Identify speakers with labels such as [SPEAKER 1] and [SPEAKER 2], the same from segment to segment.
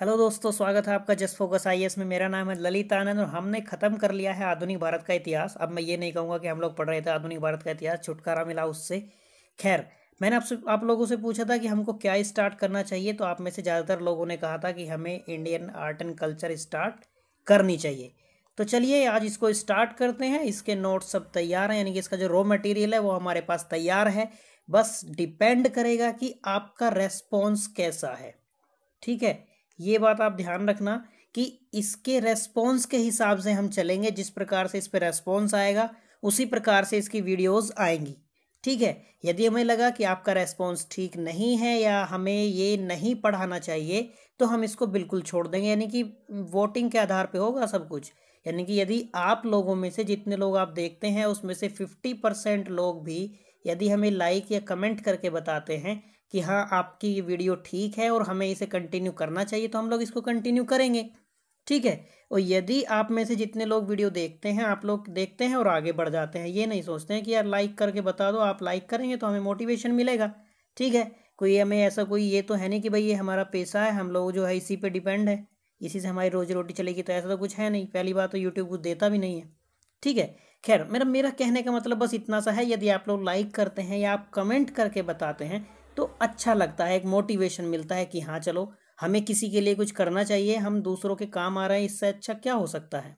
[SPEAKER 1] hello दोस्तों स्वागत है आपका जस्ट फोकस आई में मेरा नाम है ललित आनंद और हमने ख़त्म कर लिया है आधुनिक भारत का इतिहास अब मैं ये नहीं कहूँगा कि हम लोग पढ़ रहे थे आधुनिक भारत का इतिहास छुटकारा मिला उससे खैर मैंने आपसे आप लोगों से पूछा था कि हमको क्या स्टार्ट करना चाहिए तो आप में से ज़्यादातर लोगों ने कहा था कि हमें Indian art and culture start करनी चाहिए तो चलिए आज इसको स्टार्ट करते हैं इसके नोट्स सब तैयार हैं यानी कि इसका जो रॉ मटेरियल है वो हमारे पास तैयार है बस डिपेंड करेगा कि आपका रेस्पॉन्स कैसा है ठीक है ये बात आप ध्यान रखना कि इसके रेस्पॉन्स के हिसाब से हम चलेंगे जिस प्रकार से इस पर रेस्पॉन्स आएगा उसी प्रकार से इसकी वीडियोस आएंगी ठीक है यदि हमें लगा कि आपका रेस्पॉन्स ठीक नहीं है या हमें ये नहीं पढ़ाना चाहिए तो हम इसको बिल्कुल छोड़ देंगे यानी कि वोटिंग के आधार पर होगा सब कुछ यानी कि यदि आप लोगों में से जितने लोग आप देखते हैं उसमें से फिफ्टी परसेंट लोग भी यदि हमें लाइक या कमेंट करके बताते हैं कि हाँ आपकी ये वीडियो ठीक है और हमें इसे कंटिन्यू करना चाहिए तो हम लोग इसको कंटिन्यू करेंगे ठीक है और यदि आप में से जितने लोग वीडियो देखते हैं आप लोग देखते हैं और आगे बढ़ जाते हैं ये नहीं सोचते हैं कि यार लाइक करके बता दो आप लाइक करेंगे तो हमें मोटिवेशन मिलेगा ठीक है कोई हमें ऐसा कोई ये तो है नहीं कि भाई ये हमारा पैसा है हम लोग जो है इसी पे डिपेंड है इसी से हमारी रोजी रोटी चलेगी तो ऐसा तो कुछ है नहीं पहली बात तो यूट्यूब कुछ देता भी नहीं है ठीक है खैर मेरा मेरा कहने का मतलब बस इतना सा है यदि आप लोग लाइक करते हैं या आप कमेंट करके बताते हैं तो अच्छा लगता है एक मोटिवेशन मिलता है कि हाँ चलो हमें किसी के लिए कुछ करना चाहिए हम दूसरों के काम आ रहे हैं इससे अच्छा क्या हो सकता है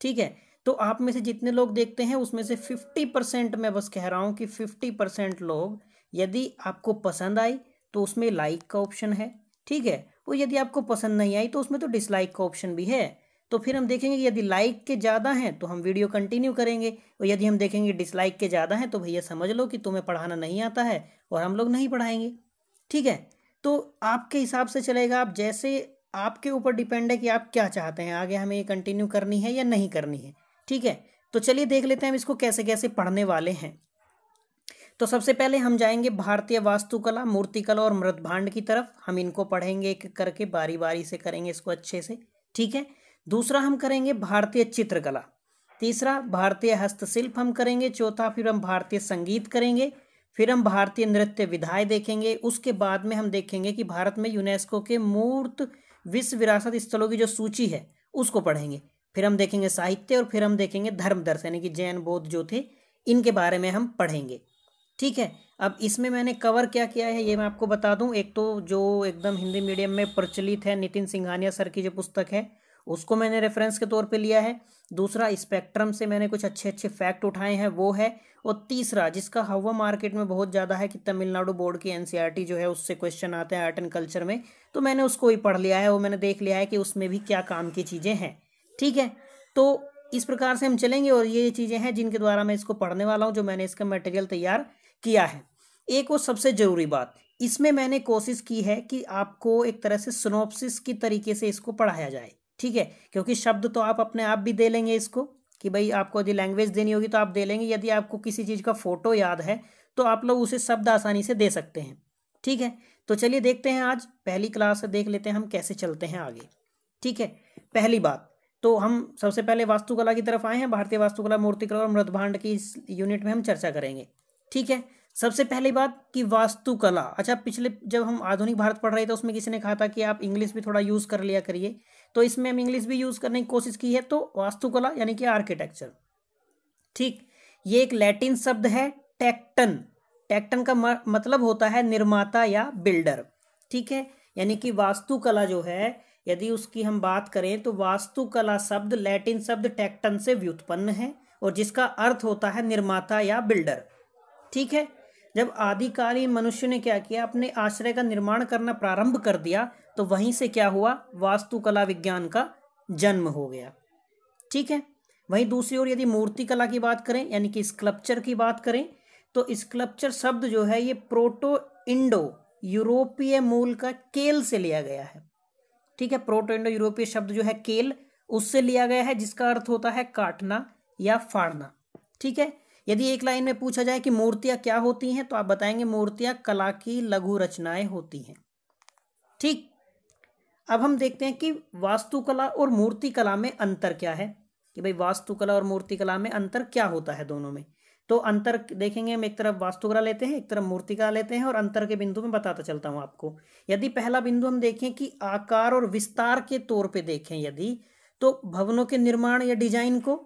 [SPEAKER 1] ठीक है तो आप में से जितने लोग देखते हैं उसमें से फिफ्टी परसेंट मैं बस कह रहा हूँ कि फिफ्टी परसेंट लोग यदि आपको पसंद आई तो उसमें लाइक का ऑप्शन है ठीक है और यदि आपको पसंद नहीं आई तो उसमें तो डिसलाइक का ऑप्शन भी है तो फिर हम देखेंगे यदि लाइक के ज़्यादा हैं तो हम वीडियो कंटिन्यू करेंगे और यदि हम देखेंगे डिसलाइक के ज़्यादा हैं तो भैया समझ लो कि तुम्हें पढ़ाना नहीं आता है और हम लोग नहीं पढ़ाएंगे ठीक है तो आपके हिसाब से चलेगा आप जैसे आपके ऊपर डिपेंड है कि आप क्या चाहते हैं आगे हमें ये कंटिन्यू करनी है या नहीं करनी है ठीक है तो चलिए देख लेते हैं हम इसको कैसे कैसे पढ़ने वाले हैं तो सबसे पहले हम जाएंगे भारतीय वास्तुकला मूर्तिकला और मृदभांड की तरफ हम इनको पढ़ेंगे एक करके बारी बारी से करेंगे इसको अच्छे से ठीक है दूसरा हम करेंगे भारतीय चित्रकला तीसरा भारतीय हस्तशिल्प हम करेंगे चौथा फिर हम भारतीय संगीत करेंगे फिर हम भारतीय नृत्य विधाएं देखेंगे उसके बाद में हम देखेंगे कि भारत में यूनेस्को के मूर्त विश्व विरासत स्थलों की जो सूची है उसको पढ़ेंगे फिर हम देखेंगे साहित्य और फिर हम देखेंगे धर्म दर्श यानी कि जैन बौद्ध जो थे इनके बारे में हम पढ़ेंगे ठीक है अब इसमें मैंने कवर क्या किया है ये मैं आपको बता दूं एक तो जो एकदम हिंदी मीडियम में प्रचलित है नितिन सिंघानिया सर की जो पुस्तक है उसको मैंने रेफरेंस के तौर पे लिया है दूसरा स्पेक्ट्रम से मैंने कुछ अच्छे अच्छे फैक्ट उठाए हैं वो है और तीसरा जिसका हवा मार्केट में बहुत ज़्यादा है कि तमिलनाडु बोर्ड की एन e जो है उससे क्वेश्चन आते हैं आर्ट एंड कल्चर में तो मैंने उसको भी पढ़ लिया है वो मैंने देख लिया है कि उसमें भी क्या काम की चीज़ें हैं ठीक है तो इस प्रकार से हम चलेंगे और ये चीज़ें हैं जिनके द्वारा मैं इसको पढ़ने वाला हूँ जो मैंने इसका मटेरियल तैयार किया है एक वो सबसे ज़रूरी बात इसमें मैंने कोशिश की है कि आपको एक तरह से स्नोपसिस की तरीके से इसको पढ़ाया जाए ठीक है क्योंकि शब्द तो आप अपने आप भी दे लेंगे इसको कि भाई आपको यदि लैंग्वेज देनी होगी तो आप दे लेंगे यदि आपको किसी चीज़ का फ़ोटो याद है तो आप लोग उसे शब्द आसानी से दे सकते हैं ठीक है तो चलिए देखते हैं आज पहली क्लास देख लेते हैं हम कैसे चलते हैं आगे ठीक है पहली बात तो हम सबसे पहले वास्तुकला की तरफ आए हैं भारतीय वास्तुकला मूर्तिकला और मृदभांड की इस यूनिट में हम चर्चा करेंगे ठीक है सबसे पहली बात कि वास्तुकला अच्छा पिछले जब हम आधुनिक भारत पढ़ रहे थे तो उसमें किसी ने कहा था कि आप इंग्लिश भी थोड़ा यूज़ कर लिया करिए तो इसमें हम इंग्लिश भी यूज़ करने की कोशिश की है तो वास्तुकला यानी कि आर्किटेक्चर ठीक ये एक लैटिन शब्द है टैक्टन टैक्टन का मतलब होता है निर्माता या बिल्डर ठीक है यानी कि वास्तुकला जो है यदि उसकी हम बात करें तो वास्तुकला शब्द लैटिन शब्द टैक्टन से व्युत्पन्न है और जिसका अर्थ होता है निर्माता या बिल्डर ठीक है जब आदिकाली मनुष्य ने क्या किया अपने आश्रय का निर्माण करना प्रारंभ कर दिया तो वहीं से क्या हुआ वास्तुकला विज्ञान का जन्म हो गया ठीक है वहीं दूसरी ओर यदि मूर्ति कला की बात करें यानी कि स्कल्पचर की बात करें तो स्कल्पचर शब्द जो है ये प्रोटो इंडो यूरोपीय मूल का केल से लिया गया है ठीक है प्रोटो इंडो यूरोपीय शब्द जो है केल उससे लिया गया है जिसका अर्थ होता है काटना या फाड़ना ठीक है यदि एक लाइन में पूछा जाए कि मूर्तियां क्या होती हैं तो आप बताएंगे मूर्तियां कला की लघु रचनाएं होती हैं ठीक अब हम देखते हैं कि वास्तुकला और मूर्ति कला में अंतर क्या है कि भाई वास्तुकला और मूर्ति कला में अंतर क्या होता है दोनों में तो अंतर देखेंगे हम एक तरफ वास्तुकला लेते हैं एक तरफ मूर्तिकला लेते हैं और अंतर के बिंदु में बताता चलता हूं आपको यदि पहला बिंदु हम देखें कि आकार और विस्तार के तौर पे देखें यदि तो भवनों के निर्माण या डिजाइन को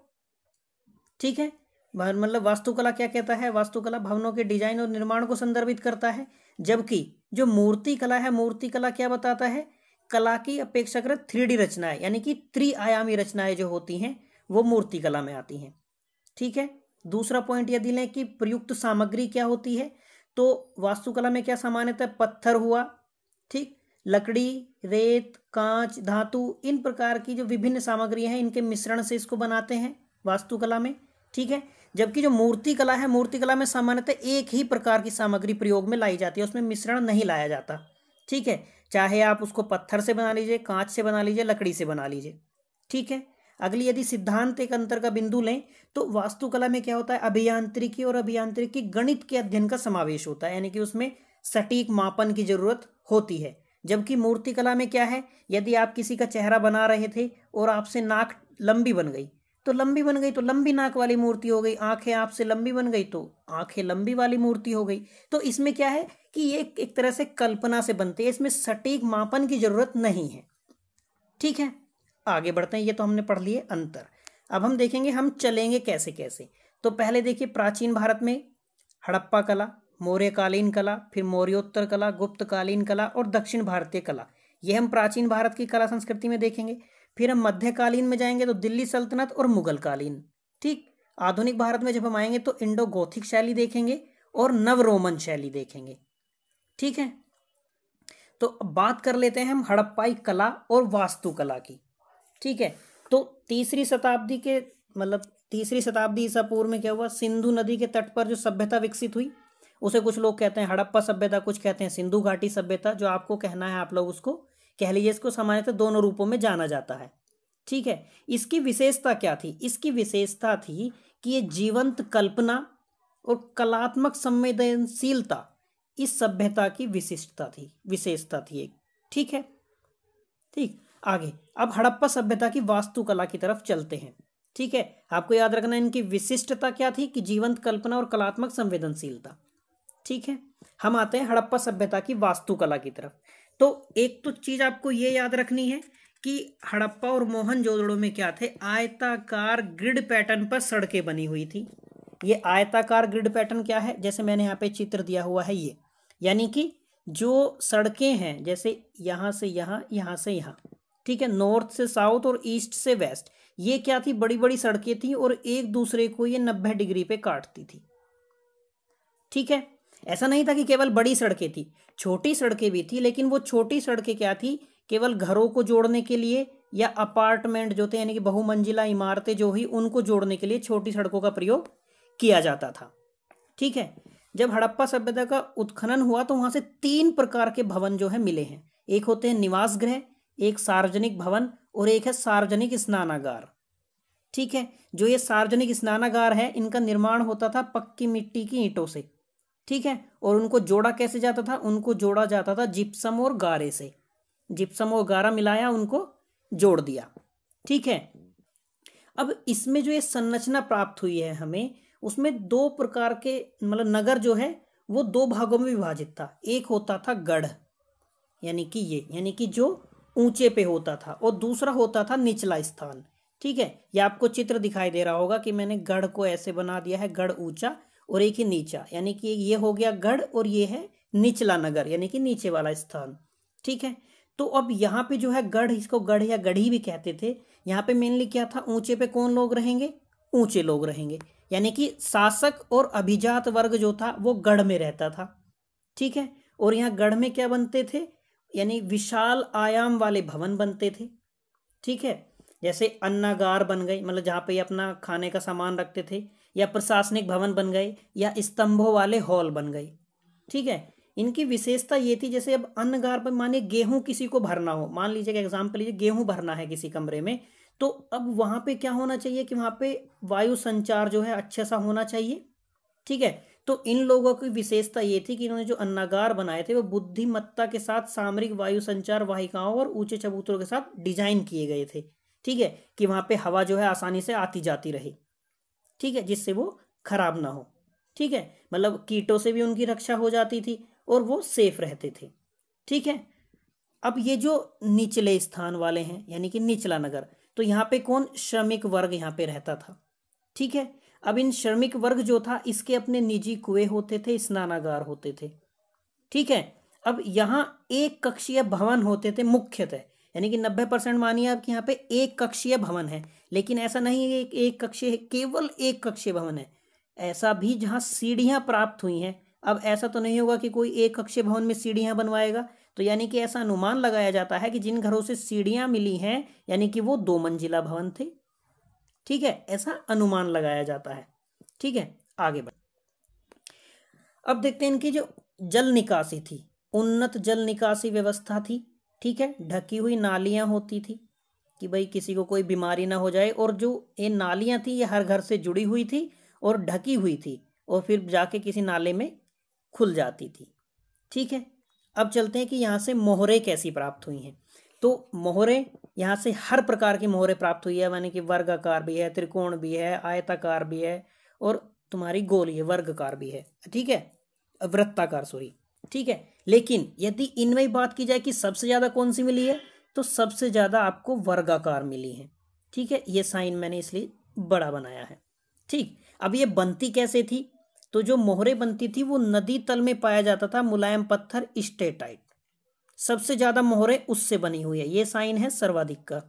[SPEAKER 1] ठीक है मतलब वास्तुकला क्या कहता है वास्तुकला भवनों के डिजाइन और निर्माण को संदर्भित करता है जबकि जो मूर्ति कला है मूर्ति कला क्या बताता है कला की अपेक्षाकृत थ्री डी रचनाएं यानी कि त्रिआयामी रचनाएं जो होती हैं वो मूर्ति कला में आती हैं ठीक है दूसरा पॉइंट यदि लें कि प्रयुक्त सामग्री क्या होती है तो वास्तुकला में क्या सामान्यतः पत्थर हुआ ठीक लकड़ी रेत कांच धातु इन प्रकार की जो विभिन्न सामग्री हैं इनके मिश्रण से इसको बनाते हैं वास्तुकला में ठीक है जबकि जो मूर्तिकला है मूर्तिकला में सामान्यतः एक ही प्रकार की सामग्री प्रयोग में लाई जाती है उसमें मिश्रण नहीं लाया जाता ठीक है चाहे आप उसको पत्थर से बना लीजिए कांच से बना लीजिए लकड़ी से बना लीजिए ठीक है अगली यदि सिद्धांत एक अंतर का बिंदु लें तो वास्तुकला में क्या होता है अभियांत्रिकी और अभियांत्रिकी गणित के अध्ययन का समावेश होता है यानी कि उसमें सटीक मापन की जरूरत होती है जबकि मूर्तिकला में क्या है यदि आप किसी का चेहरा बना रहे थे और आपसे नाक लंबी बन गई तो लंबी बन गई तो लंबी नाक वाली मूर्ति हो गई आंखें आपसे लंबी बन गई तो आंखें लंबी वाली मूर्ति हो गई तो इसमें क्या है कि ये एक तरह से कल्पना से बनते हैं इसमें सटीक मापन की जरूरत नहीं है ठीक है आगे बढ़ते हैं ये तो हमने पढ़ लिए अंतर अब हम देखेंगे हम चलेंगे कैसे कैसे तो पहले देखिए प्राचीन भारत में हड़प्पा कला मौर्यकालीन कला फिर मौर्योत्तर कला गुप्तकालीन कला और दक्षिण भारतीय कला ये हम प्राचीन भारत की कला संस्कृति में देखेंगे फिर हम मध्यकालीन में जाएंगे तो दिल्ली सल्तनत और मुगल कालीन ठीक आधुनिक भारत में जब हम आएंगे तो इंडो गोथिक शैली देखेंगे और नव रोमन शैली देखेंगे ठीक है तो बात कर लेते हैं हम हड़प्पाई कला और वास्तुकला की ठीक है तो तीसरी शताब्दी के मतलब तीसरी शताब्दी ईसा पूर्व में क्या हुआ सिंधु नदी के तट पर जो सभ्यता विकसित हुई उसे कुछ लोग कहते हैं हड़प्पा सभ्यता कुछ कहते हैं सिंधु घाटी सभ्यता जो आपको कहना है आप लोग उसको कह लीजिए इसको सामान्यतः दोनों रूपों में जाना जाता है ठीक है इसकी विशेषता क्या थी इसकी विशेषता थी कि ये जीवंत कल्पना और कलात्मक संवेदनशीलता इस सभ्यता की विशिष्टता थी विशेषता थी एक ठीक है ठीक आगे अब हड़प्पा सभ्यता की वास्तुकला की तरफ चलते हैं ठीक है आपको याद रखना इनकी विशिष्टता क्या थी कि जीवंत कल्पना और कलात्मक संवेदनशीलता ठीक है हम आते हैं हड़प्पा सभ्यता की वास्तुकला की तरफ तो एक तो चीज़ आपको ये याद रखनी है कि हड़प्पा और मोहन जोदड़ो में क्या थे आयताकार ग्रिड पैटर्न पर सड़कें बनी हुई थी ये आयताकार ग्रिड पैटर्न क्या है जैसे मैंने यहाँ पे चित्र दिया हुआ है ये यानी कि जो सड़कें हैं जैसे यहाँ से यहाँ यहाँ से यहाँ ठीक है नॉर्थ से साउथ और ईस्ट से वेस्ट ये क्या थी बड़ी बड़ी सड़कें थी और एक दूसरे को ये नब्बे डिग्री पे काटती थी ठीक है ऐसा नहीं था कि केवल बड़ी सड़कें थी छोटी सड़कें भी थी लेकिन वो छोटी सड़कें क्या थी केवल घरों को जोड़ने के लिए या अपार्टमेंट जो थे यानी कि बहुमंजिला इमारतें जो हुई उनको जोड़ने के लिए छोटी सड़कों का प्रयोग किया जाता था ठीक है जब हड़प्पा सभ्यता का उत्खनन हुआ तो वहाँ से तीन प्रकार के भवन जो है मिले हैं एक होते हैं निवास गृह एक सार्वजनिक भवन और एक है सार्वजनिक स्नानागार ठीक है जो ये सार्वजनिक स्नानागार है इनका निर्माण होता था पक्की मिट्टी की ईंटों से ठीक है और उनको जोड़ा कैसे जाता था उनको जोड़ा जाता था जिप्सम और गारे से जिप्सम और गारा मिलाया उनको जोड़ दिया ठीक है अब इसमें जो ये संरचना प्राप्त हुई है हमें उसमें दो प्रकार के मतलब नगर जो है वो दो भागों में विभाजित था एक होता था गढ़ यानी कि ये यानी कि जो ऊंचे पे होता था और दूसरा होता था निचला स्थान ठीक है ये आपको चित्र दिखाई दे रहा होगा कि मैंने गढ़ को ऐसे बना दिया है गढ़ ऊंचा और एक ही नीचा यानी कि ये हो गया गढ़ और ये है निचला नगर यानी कि नीचे वाला स्थान ठीक है तो अब यहाँ पे जो है गढ़ इसको गढ़ या गढ़ी भी कहते थे यहाँ पे मेनली क्या था ऊंचे पे कौन लोग रहेंगे ऊंचे लोग रहेंगे यानी कि शासक और अभिजात वर्ग जो था वो गढ़ में रहता था ठीक है और यहाँ गढ़ में क्या बनते थे यानी विशाल आयाम वाले भवन बनते थे ठीक है जैसे अन्नागार बन गए मतलब जहाँ पे अपना खाने का सामान रखते थे या प्रशासनिक भवन बन गए या स्तंभों वाले हॉल बन गए ठीक है इनकी विशेषता ये थी जैसे अब अन्नगार पर मानिए गेहूं किसी को भरना हो मान लीजिए एग्जाम्पल लीजिए गेहूं भरना है किसी कमरे में तो अब वहां पे क्या होना चाहिए कि वहां पे वायु संचार जो है अच्छा सा होना चाहिए ठीक है तो इन लोगों की विशेषता ये थी कि इन्होंने जो अन्नागार बनाए थे वो बुद्धिमत्ता के साथ सामरिक वायु संचार वाहिकाओं और ऊंचे चबूतरों के साथ डिजाइन किए गए थे ठीक है कि वहां पे हवा जो है आसानी से आती जाती रहे ठीक है जिससे वो खराब ना हो ठीक है मतलब कीटों से भी उनकी रक्षा हो जाती थी और वो सेफ रहते थे ठीक है अब ये जो निचले स्थान वाले हैं यानी कि निचला नगर तो यहाँ पे कौन श्रमिक वर्ग यहाँ पे रहता था ठीक है अब इन श्रमिक वर्ग जो था इसके अपने निजी कुएं होते थे स्नानागार होते थे ठीक है अब यहाँ एक कक्षीय भवन होते थे मुख्यतः यानी कि नब्बे परसेंट मानिए आपके यहाँ पे एक कक्षीय भवन है लेकिन ऐसा नहीं है कि एक कक्षे है केवल एक कक्षे भवन है ऐसा भी जहाँ सीढ़ियाँ प्राप्त हुई हैं अब ऐसा तो नहीं होगा कि कोई एक कक्षे भवन में सीढ़ियाँ बनवाएगा तो यानी कि ऐसा अनुमान लगाया जाता है कि जिन घरों से सीढ़ियाँ मिली हैं यानी कि वो दो मंजिला भवन थे ठीक है ऐसा अनुमान लगाया जाता है ठीक है आगे बढ़ अब देखते हैं इनकी जो जल निकासी थी उन्नत जल निकासी व्यवस्था थी ठीक है ढकी हुई नालियां होती थी कि भाई किसी को कोई बीमारी ना हो जाए और जो ये नालियाँ थी ये हर घर से जुड़ी हुई थी और ढकी हुई थी और फिर जाके किसी नाले में खुल जाती थी ठीक है अब चलते हैं कि यहाँ से मोहरे कैसी प्राप्त हुई हैं तो मोहरे यहाँ से हर प्रकार की मोहरे प्राप्त हुई है मैंने कि वर्गाकार भी है त्रिकोण भी है आयताकार भी है और तुम्हारी गोली है वर्गकार भी है ठीक है वृत्ताकार सॉरी ठीक है लेकिन यदि इनमें बात की जाए कि सबसे ज़्यादा कौन सी मिली है तो सबसे ज़्यादा आपको वर्गाकार मिली है ठीक है ये साइन मैंने इसलिए बड़ा बनाया है ठीक अब ये बनती कैसे थी तो जो मोहरे बनती थी वो नदी तल में पाया जाता था मुलायम पत्थर स्टेटाइट सबसे ज़्यादा मोहरे उससे बनी हुई है ये साइन है सर्वाधिक का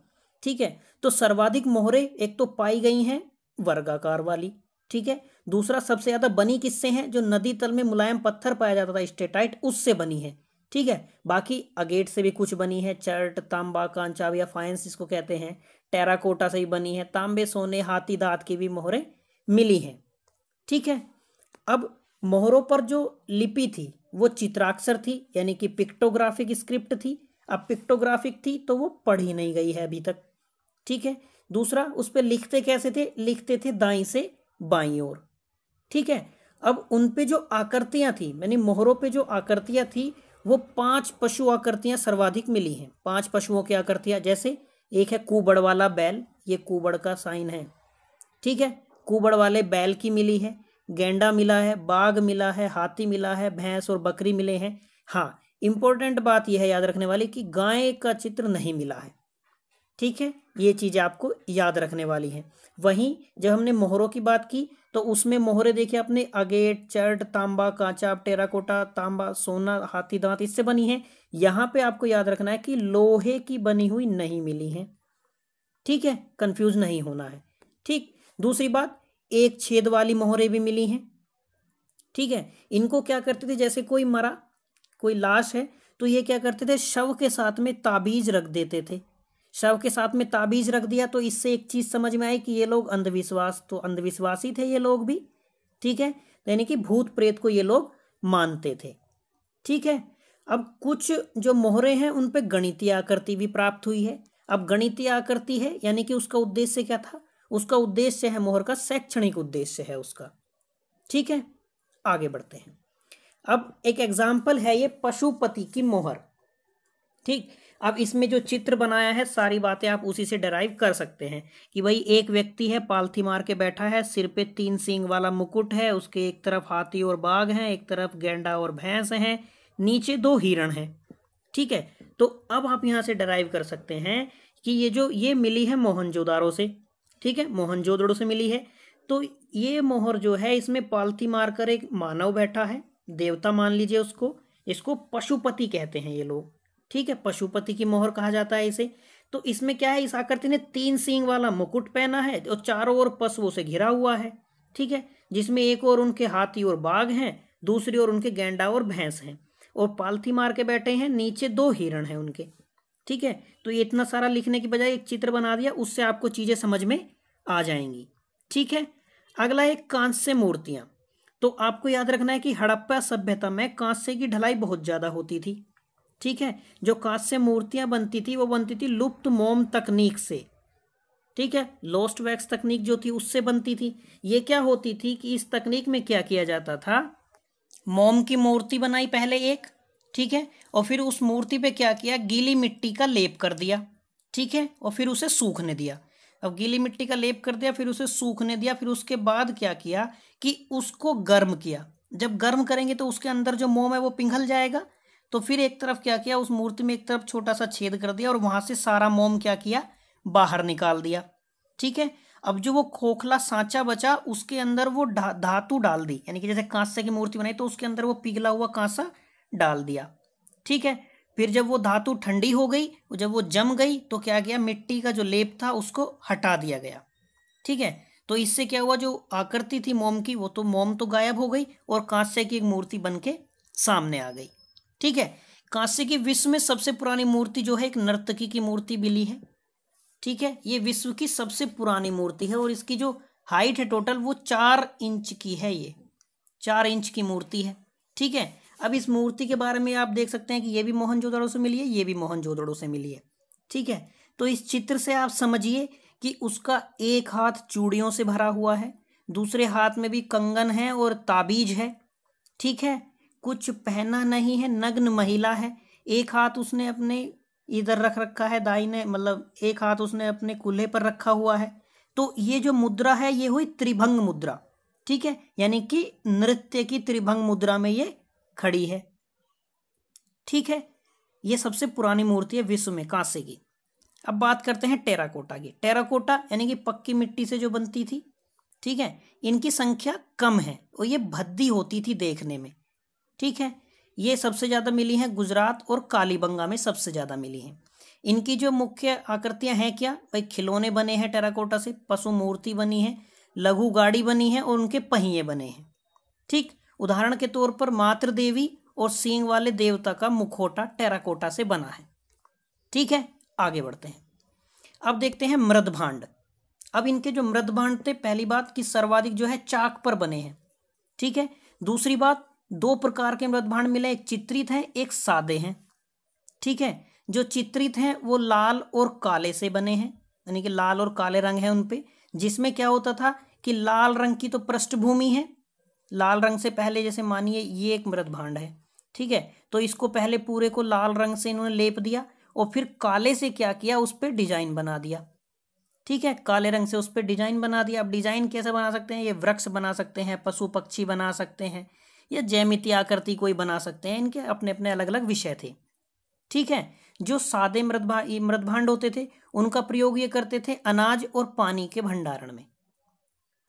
[SPEAKER 1] ठीक है तो सर्वाधिक मोहरे एक तो पाई गई हैं वर्गाकार वाली ठीक है दूसरा सबसे ज़्यादा बनी किससे हैं जो नदी तल में मुलायम पत्थर पाया जाता था स्टेटाइट उससे बनी है ठीक है बाकी अगेट से भी कुछ बनी है चर्ट तांबा कांचा या फाइंस जिसको कहते हैं टेराकोटा से भी बनी है तांबे सोने हाथी दांत की भी मोहरें मिली हैं ठीक है अब मोहरों पर जो लिपि थी वो चित्राक्षर थी यानी कि पिक्टोग्राफिक स्क्रिप्ट थी अब पिक्टोग्राफिक थी तो वो पढ़ी नहीं गई है अभी तक ठीक है दूसरा उस पर लिखते कैसे थे लिखते थे दाई से बाई ओर ठीक है अब उनपे जो आकृतियां थी यानी मोहरों पे जो आकृतियां थी वो पांच पशु आकृतियां सर्वाधिक मिली हैं पांच पशुओं की आकृतियां जैसे एक है कुबड़ वाला बैल ये कुबड़ का साइन है ठीक है कुबड़ वाले बैल की मिली है गेंडा मिला है बाघ मिला है हाथी मिला है भैंस और बकरी मिले हैं हाँ इंपॉर्टेंट बात यह है याद रखने वाली कि गाय का चित्र नहीं मिला है ठीक है ये चीज़ें आपको याद रखने वाली हैं वहीं जब हमने मोहरों की बात की तो उसमें मोहरे देखिए अपने अगेट चर्ट तांबा कांचा टेराकोटा तांबा सोना हाथी दांत इससे बनी है यहाँ पे आपको याद रखना है कि लोहे की बनी हुई नहीं मिली है ठीक है कंफ्यूज नहीं होना है ठीक दूसरी बात एक छेद वाली मोहरे भी मिली हैं ठीक है इनको क्या करते थे जैसे कोई मरा कोई लाश है तो ये क्या करते थे शव के साथ में ताबीज रख देते थे शव के साथ में ताबीज रख दिया तो इससे एक चीज़ समझ में आई कि ये लोग अंधविश्वास तो अंधविश्वासी थे ये लोग भी ठीक है यानी कि भूत प्रेत को ये लोग मानते थे ठीक है अब कुछ जो मोहरे हैं उन पर गणितीय आकृति भी प्राप्त हुई है अब गणितीय आकृति है यानी कि उसका उद्देश्य क्या था उसका उद्देश्य है मोहर का शैक्षणिक उद्देश्य है उसका ठीक है आगे बढ़ते हैं अब एक एग्जाम्पल है ये पशुपति की मोहर ठीक अब इसमें जो चित्र बनाया है सारी बातें आप उसी से डराइव कर सकते हैं कि भाई एक व्यक्ति है पालथी मार के बैठा है सिर पे तीन सींग वाला मुकुट है उसके एक तरफ हाथी और बाघ हैं एक तरफ गेंडा और भैंस हैं नीचे दो हिरण हैं ठीक है तो अब आप यहाँ से डराइव कर सकते हैं कि ये जो ये मिली है मोहनजोदारो से ठीक है मोहनजोदड़ो से मिली है तो ये मोहर जो है इसमें पालथी मारकर एक मानव बैठा है देवता मान लीजिए उसको इसको पशुपति कहते हैं ये लोग ठीक है पशुपति की मोहर कहा जाता है इसे तो इसमें क्या है इस आकृति ने तीन सींग वाला मुकुट पहना है और चारों ओर पशुओं से घिरा हुआ है ठीक है जिसमें एक और उनके हाथी और बाघ हैं दूसरी ओर उनके गेंडा और भैंस हैं और पालथी मार के बैठे हैं नीचे दो हिरण हैं उनके ठीक है तो ये इतना सारा लिखने की बजाय एक चित्र बना दिया उससे आपको चीज़ें समझ में आ जाएंगी ठीक है अगला है कांस्य मूर्तियां तो आपको याद रखना है कि हड़प्पा सभ्यता में कांस्य की ढलाई बहुत ज़्यादा होती थी ठीक है जो कांस्य मूर्तियां बनती थी वो बनती थी लुप्त मोम तकनीक से ठीक है लॉस्ट वैक्स तकनीक जो थी उससे बनती थी ये क्या होती थी कि इस तकनीक में क्या किया जाता था मोम की मूर्ति बनाई पहले एक ठीक है और फिर उस मूर्ति पे क्या किया गीली मिट्टी का लेप कर दिया ठीक है और फिर उसे सूखने दिया अब गीली मिट्टी का लेप कर दिया फिर उसे सूखने दिया फिर उसके बाद क्या किया कि उसको गर्म किया जब गर्म करेंगे तो उसके अंदर जो मोम है वो पिघल जाएगा तो फिर एक तरफ क्या किया उस मूर्ति में एक तरफ छोटा सा छेद कर दिया और वहां से सारा मोम क्या किया बाहर निकाल दिया ठीक है अब जो वो खोखला सांचा बचा उसके अंदर वो धातु डाल दी यानी कि जैसे कांसे की मूर्ति बनाई तो उसके अंदर वो पिघला हुआ कांसा डाल दिया ठीक है फिर जब वो धातु ठंडी हो गई जब वो जम गई तो क्या गया मिट्टी का जो लेप था उसको हटा दिया गया ठीक है तो इससे क्या हुआ जो आकृति थी मोम की वो तो मोम तो गायब हो गई और कांसे की एक मूर्ति बन के सामने आ गई ठीक है कांस्य की विश्व में सबसे पुरानी मूर्ति जो है एक नर्तकी की मूर्ति मिली है ठीक है ये विश्व की सबसे पुरानी मूर्ति है और इसकी जो हाइट है टोटल वो चार इंच की है ये चार इंच की मूर्ति है ठीक है अब इस मूर्ति के बारे में आप देख सकते हैं कि ये भी जोदड़ो से मिली है ये भी जोदड़ो से मिली है ठीक है तो इस चित्र से आप समझिए कि उसका एक हाथ चूड़ियों से भरा हुआ है दूसरे हाथ में भी कंगन है और ताबीज है ठीक है कुछ पहना नहीं है नग्न महिला है एक हाथ उसने अपने इधर रख रखा है दाहिने मतलब एक हाथ उसने अपने कूल्हे पर रखा हुआ है तो ये जो मुद्रा है ये हुई त्रिभंग मुद्रा ठीक है यानी कि नृत्य की त्रिभंग मुद्रा में ये खड़ी है ठीक है ये सबसे पुरानी मूर्ति है विश्व में कांसे की अब बात करते हैं टेराकोटा की टेराकोटा यानी कि पक्की मिट्टी से जो बनती थी ठीक है इनकी संख्या कम है और ये भद्दी होती थी देखने में ठीक है ये सबसे ज़्यादा मिली हैं गुजरात और कालीबंगा में सबसे ज़्यादा मिली हैं इनकी जो मुख्य आकृतियां हैं क्या भाई खिलौने बने हैं टेराकोटा से पशु मूर्ति बनी है लघु गाड़ी बनी है और उनके पहिए बने हैं ठीक उदाहरण के तौर पर मातृ देवी और सींग वाले देवता का मुखोटा टेराकोटा से बना है ठीक है आगे बढ़ते हैं अब देखते हैं मृदभांड अब इनके जो मृदभांड थे पहली बात कि सर्वाधिक जो है चाक पर बने हैं ठीक है दूसरी बात दो प्रकार के मृत भांड मिले एक चित्रित हैं एक सादे हैं ठीक है जो चित्रित हैं वो लाल और काले से बने हैं यानी कि लाल और काले रंग है उनपे जिसमें क्या होता था कि लाल रंग की तो पृष्ठभूमि है लाल रंग से पहले जैसे मानिए ये एक मृत भांड है ठीक है तो इसको पहले पूरे को लाल रंग से इन्होंने लेप दिया और फिर काले से क्या किया उस पर डिजाइन बना दिया ठीक है काले रंग से उस पर डिजाइन बना दिया अब डिजाइन कैसे बना सकते हैं ये वृक्ष बना सकते हैं पशु पक्षी बना सकते हैं या जैमिति आकृति कोई बना सकते हैं इनके अपने अपने अलग अलग विषय थे ठीक है जो सादे मृदभा मृदभांड होते थे उनका प्रयोग ये करते थे अनाज और पानी के भंडारण में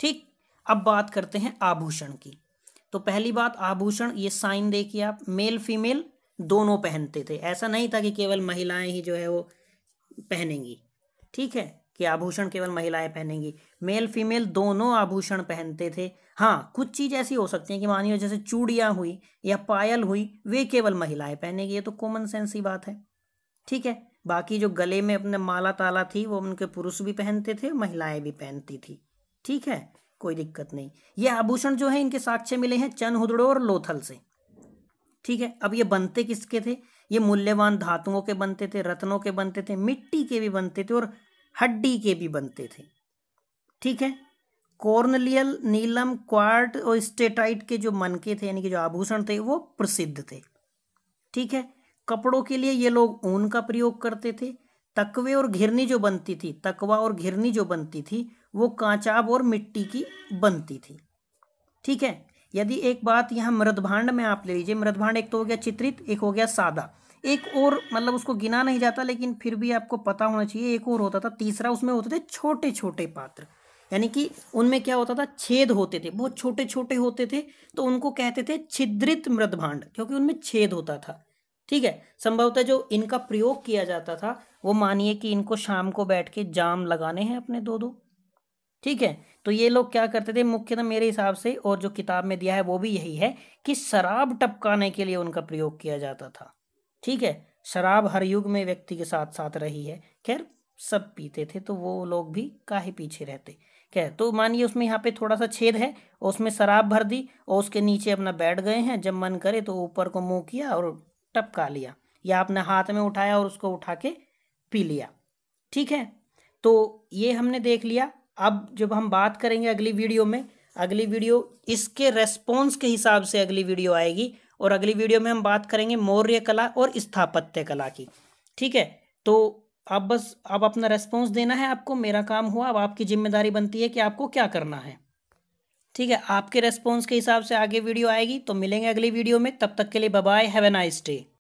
[SPEAKER 1] ठीक अब बात करते हैं आभूषण की तो पहली बात आभूषण ये साइन देखिए आप मेल फीमेल दोनों पहनते थे ऐसा नहीं था कि केवल महिलाएं ही जो है वो पहनेंगी ठीक है कि आभूषण केवल महिलाएं पहनेंगी मेल फीमेल दोनों आभूषण पहनते थे हाँ कुछ चीज़ ऐसी हो सकती है कि मानिए जैसे चूड़िया हुई या पायल हुई वे केवल महिलाएं पहनेगी ये तो कॉमन सेंस ही बात है ठीक है बाकी जो गले में अपने माला ताला थी वो उनके पुरुष भी पहनते थे महिलाएं भी पहनती थी ठीक है कोई दिक्कत नहीं ये आभूषण जो है इनके साक्ष्य मिले हैं चन हुदड़ो और लोथल से ठीक है अब ये बनते किसके थे ये मूल्यवान धातुओं के बनते थे रत्नों के बनते थे मिट्टी के भी बनते थे और हड्डी के भी बनते थे ठीक है कॉर्नलियल नीलम क्वार्ट और स्टेटाइट के जो मनके थे यानी कि जो आभूषण थे वो प्रसिद्ध थे ठीक है कपड़ों के लिए ये लोग ऊन का प्रयोग करते थे तकवे और घिरनी जो बनती थी तकवा और घिरनी जो बनती थी वो कांचाब और मिट्टी की बनती थी ठीक है यदि एक बात यहाँ मृदभांड में आप ले लीजिए मृदभांड एक तो हो गया चित्रित एक हो गया सादा एक और मतलब उसको गिना नहीं जाता लेकिन फिर भी आपको पता होना चाहिए एक और होता था तीसरा उसमें होते थे छोटे छोटे पात्र यानी कि उनमें क्या होता था छेद होते थे बहुत छोटे छोटे होते थे तो उनको कहते थे छिद्रित मृदभांड क्योंकि उनमें छेद होता था ठीक है संभवतः जो इनका प्रयोग किया जाता था वो मानिए कि इनको शाम को बैठ के जाम लगाने हैं अपने दो दो ठीक है तो ये लोग क्या करते थे मुख्यतः मेरे हिसाब से और जो किताब में दिया है वो भी यही है कि शराब टपकाने के लिए उनका प्रयोग किया जाता था ठीक है शराब हर युग में व्यक्ति के साथ साथ रही है खैर सब पीते थे तो वो लोग भी काहे पीछे रहते क्या तो मानिए उसमें यहाँ पे थोड़ा सा छेद है और उसमें शराब भर दी और उसके नीचे अपना बैठ गए हैं जब मन करे तो ऊपर को मुंह किया और टपका लिया या अपने हाथ में उठाया और उसको उठा के पी लिया ठीक है तो ये हमने देख लिया अब जब हम बात करेंगे अगली वीडियो में अगली वीडियो इसके रेस्पॉन्स के हिसाब से अगली वीडियो आएगी और अगली वीडियो में हम बात करेंगे मौर्य कला और स्थापत्य कला की ठीक है तो आप बस अब अपना रेस्पॉन्स देना है आपको मेरा काम हुआ अब आपकी जिम्मेदारी बनती है कि आपको क्या करना है ठीक है आपके रेस्पॉन्स के हिसाब से आगे वीडियो आएगी तो मिलेंगे अगली वीडियो में तब तक के लिए bye have a nice day